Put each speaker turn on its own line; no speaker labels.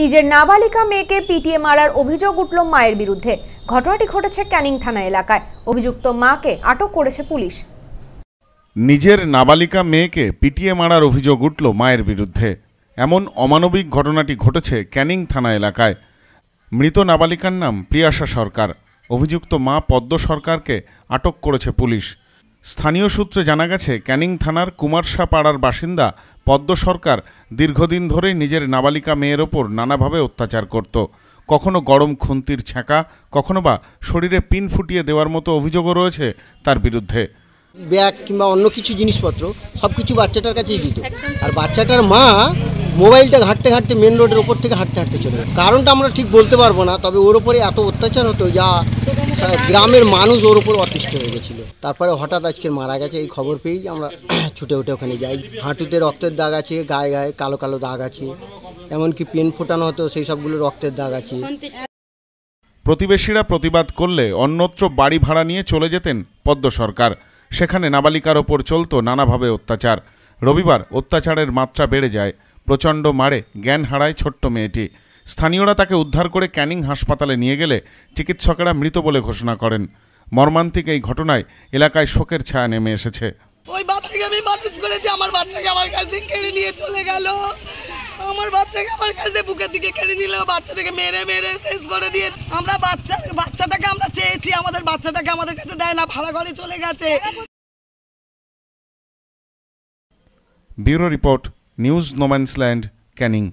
নিজের নাবালিকা মেয়েকে পিটিয়ে মারার অভিযোগ উঠল মায়ের বিরুদ্ধে ঘটনাটি ঘটেছে ক্যানিং থানা এলাকায় অভিযুক্ত মাকে আটক করেছে পুলিশ
নিজের নাবালিকা মেয়েকে পিটিয়ে মারার অভিযোগ উঠল মায়ের বিরুদ্ধে এমন অমানবিক ঘটনাটি ঘটেছে ক্যানিং থানা এলাকায় মৃত নাবালিকার নাম প্রিয়াশা সরকার অভিযুক্ত মা পদ্ম সরকারকে আটক করেছে পুলিশ স্থানীয় সূত্রে জানা গেছে ক্যানিং থানার কুমারশা পাড়ার বাসিন্দা পদ্ম সরকার দীর্ঘদিন ধরেই নিজের নাবালিকা মেয়ের ওপর নানাভাবে অত্যাচার করত কখনো গরম খুন্তির ছ্যাঁকা কখনো বা শরীরে পিন ফুটিয়ে দেওয়ার মতো অভিযোগও রয়েছে তার বিরুদ্ধে
ব্যাগ কিংবা অন্য কিছু জিনিসপত্র সব কিছু বাচ্চাটার কাছেই দিত আর বাচ্চাটার মা মোবাইলটা ঘাঁটতে ঘাঁটতে মেন রোডের ওপর থেকে হাঁটতে হাঁটতে চলে কারণটা আমরা ঠিক বলতে পারবো না তবে ওর ওপরে এত অত্যাচার হতো যা হ্যাঁ, গ্রামের মানুষ ওর উপর অতিষ্ঠ হয়ে গেছিলো তারপরে হঠাৎ আজকে মারা গেছে এই খবর পেয়েই আমরা ছুটে উঠে ওখানে যাই হাঁটুতে রক্তের দাগ আছে গায়ে গায়ে কালো কালো দাগ আছে এমনকি পেন ফোটানো হতো সেই সবগুলো রক্তের দাগ আছে
প্রতিবেশীরা প্রতিবাদ করলে অন্যত্র বাড়ি ভাড়া নিয়ে চলে যেতেন পদ্ম সরকার সেখানে নাবালিকার ওপর চলত নানাভাবে অত্যাচার রবিবার অত্যাচারের মাত্রা বেড়ে যায় প্রচণ্ড মারে জ্ঞান হারায় ছোট্ট মেয়েটি স্থানীয়রা তাকে উদ্ধার করে ক্যানিং হাসপাতালে নিয়ে গেলে চিকিৎসকেরা মৃত বলে ঘোষণা করেন মর্মান্তিক এই ঘটনায় এলাকায় শোকের ছায়া নেমে এসেছে
ওই বাচ্চাকে আমি মানুষ করেছি আমার বাচ্চাকে আমার কাছ থেকে কেড়ে নিয়ে চলে গেল আমার বাচ্চাকে আমার কাছ থেকে বুকের দিকে কেড়ে নিল বাচ্চাটাকে মেরে মেরে শেষ করে দিয়েছে আমরা বাচ্চা বাচ্চাটাকে আমরা চেয়েছি আমাদের বাচ্চাটাকে আমাদের কাছে দেয় না ভাড়া ঘরে চলে গেছে
bureau report news no man's land Canning